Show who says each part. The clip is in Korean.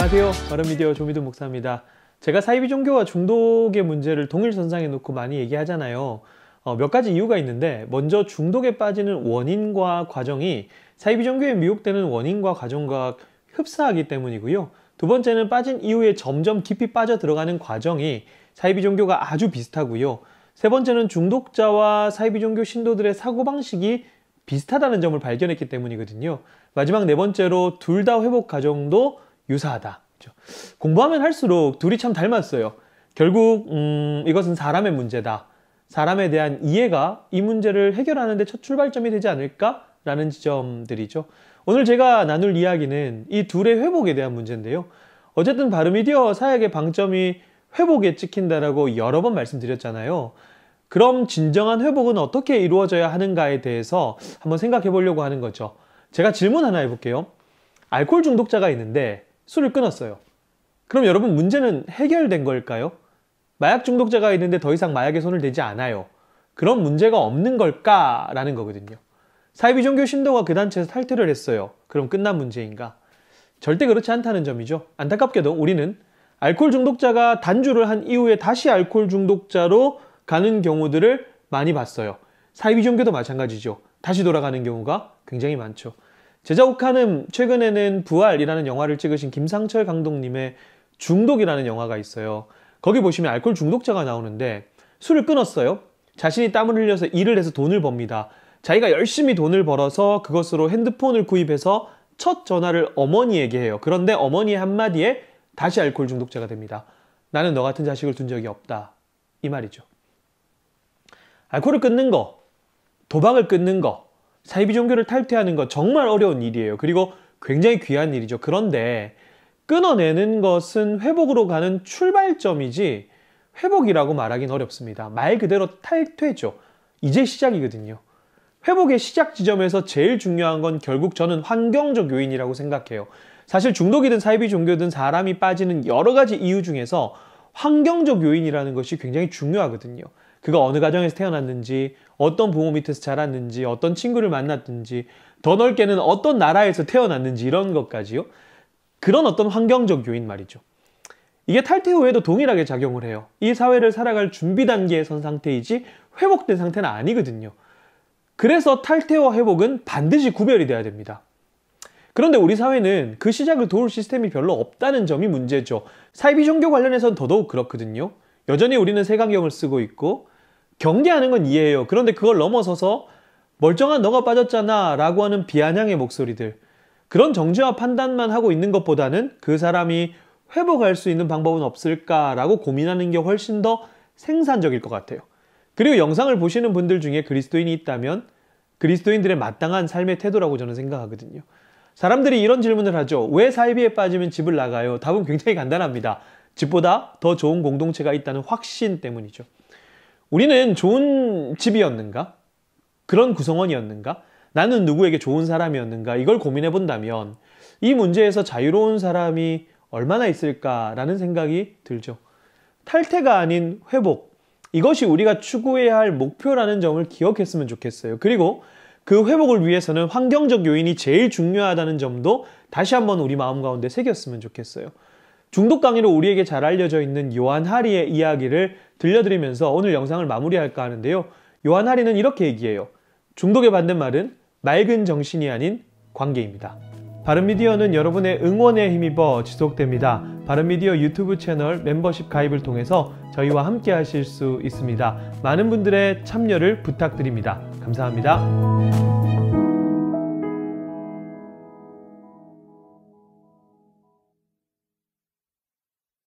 Speaker 1: 안녕하세요. 바른미디어 조미도 목사입니다. 제가 사이비 종교와 중독의 문제를 동일선상에 놓고 많이 얘기하잖아요. 어, 몇 가지 이유가 있는데 먼저 중독에 빠지는 원인과 과정이 사이비 종교에 미혹되는 원인과 과정과 흡사하기 때문이고요. 두 번째는 빠진 이후에 점점 깊이 빠져 들어가는 과정이 사이비 종교가 아주 비슷하고요. 세 번째는 중독자와 사이비 종교 신도들의 사고방식이 비슷하다는 점을 발견했기 때문이거든요. 마지막 네 번째로 둘 다 회복 과정도 유사하다. 그렇죠? 공부하면 할수록 둘이 참 닮았어요. 결국 음, 이것은 사람의 문제다. 사람에 대한 이해가 이 문제를 해결하는 데 첫 출발점이 되지 않을까라는 지점들이죠. 오늘 제가 나눌 이야기는 이 둘의 회복에 대한 문제인데요. 어쨌든 바르미디어 사역의 방점이 회복에 찍힌다라고 여러 번 말씀드렸잖아요. 그럼 진정한 회복은 어떻게 이루어져야 하는가에 대해서 한번 생각해 보려고 하는 거죠. 제가 질문 하나 해볼게요. 알코올 중독자가 있는데 술을 끊었어요. 그럼 여러분 문제는 해결된 걸까요? 마약 중독자가 있는데 더 이상 마약에 손을 대지 않아요. 그런 문제가 없는 걸까라는 거거든요. 사이비 종교 신도가 그 단체에서 탈퇴를 했어요. 그럼 끝난 문제인가? 절대 그렇지 않다는 점이죠. 안타깝게도 우리는 알코올 중독자가 단주를 한 이후에 다시 알코올 중독자로 가는 경우들을 많이 봤어요. 사이비 종교도 마찬가지죠. 다시 돌아가는 경우가 굉장히 많죠. 제자옥하는 최근에는 부활이라는 영화를 찍으신 김상철 감독님의 중독이라는 영화가 있어요. 거기 보시면 알코올 중독자가 나오는데 술을 끊었어요. 자신이 땀을 흘려서 일을 해서 돈을 법니다. 자기가 열심히 돈을 벌어서 그것으로 핸드폰을 구입해서 첫 전화를 어머니에게 해요. 그런데 어머니의 한마디에 다시 알코올 중독자가 됩니다. 나는 너 같은 자식을 둔 적이 없다. 이 말이죠. 알코올을 끊는 거, 도박을 끊는 거, 사이비 종교를 탈퇴하는 것 정말 어려운 일이에요. 그리고 굉장히 귀한 일이죠. 그런데 끊어내는 것은 회복으로 가는 출발점이지 회복이라고 말하긴 어렵습니다. 말 그대로 탈퇴죠. 이제 시작이거든요. 회복의 시작 지점에서 제일 중요한 건 결국 저는 환경적 요인이라고 생각해요. 사실 중독이든 사이비 종교든 사람이 빠지는 여러 가지 이유 중에서 환경적 요인이라는 것이 굉장히 중요하거든요. 그가 어느 가정에서 태어났는지, 어떤 부모 밑에서 자랐는지, 어떤 친구를 만났든지, 더 넓게는 어떤 나라에서 태어났는지 이런 것까지요. 그런 어떤 환경적 요인 말이죠. 이게 탈퇴 후에도 동일하게 작용을 해요. 이 사회를 살아갈 준비 단계에 선 상태이지 회복된 상태는 아니거든요. 그래서 탈퇴와 회복은 반드시 구별이 돼야 됩니다. 그런데 우리 사회는 그 시작을 도울 시스템이 별로 없다는 점이 문제죠. 사이비 종교 관련해선 더더욱 그렇거든요. 여전히 우리는 세강경을 쓰고 있고 경계하는 건 이해해요. 그런데 그걸 넘어서서 멀쩡한 너가 빠졌잖아 라고 하는 비아냥의 목소리들. 그런 정죄와 판단만 하고 있는 것보다는 그 사람이 회복할 수 있는 방법은 없을까라고 고민하는 게 훨씬 더 생산적일 것 같아요. 그리고 영상을 보시는 분들 중에 그리스도인이 있다면 그리스도인들의 마땅한 삶의 태도라고 저는 생각하거든요. 사람들이 이런 질문을 하죠. 왜 사이비에 빠지면 집을 나가요? 답은 굉장히 간단합니다. 집보다 더 좋은 공동체가 있다는 확신 때문이죠. 우리는 좋은 집이었는가? 그런 구성원이었는가? 나는 누구에게 좋은 사람이었는가? 이걸 고민해 본다면 이 문제에서 자유로운 사람이 얼마나 있을까라는 생각이 들죠. 탈퇴가 아닌 회복. 이것이 우리가 추구해야 할 목표라는 점을 기억했으면 좋겠어요. 그리고 그 회복을 위해서는 환경적 요인이 제일 중요하다는 점도 다시 한번 우리 마음 가운데 새겼으면 좋겠어요. 중독 강의로 우리에게 잘 알려져 있는 요한 하리의 이야기를 들려드리면서 오늘 영상을 마무리할까 하는데요. 요한 하리는 이렇게 얘기해요. 중독의 반대말은 맑은 정신이 아닌 관계입니다. 바른미디어는 여러분의 응원에 힘입어 지속됩니다. 바른미디어 유튜브 채널 멤버십 가입을 통해서 저희와 함께 하실 수 있습니다. 많은 분들의 참여를 부탁드립니다. 감사합니다.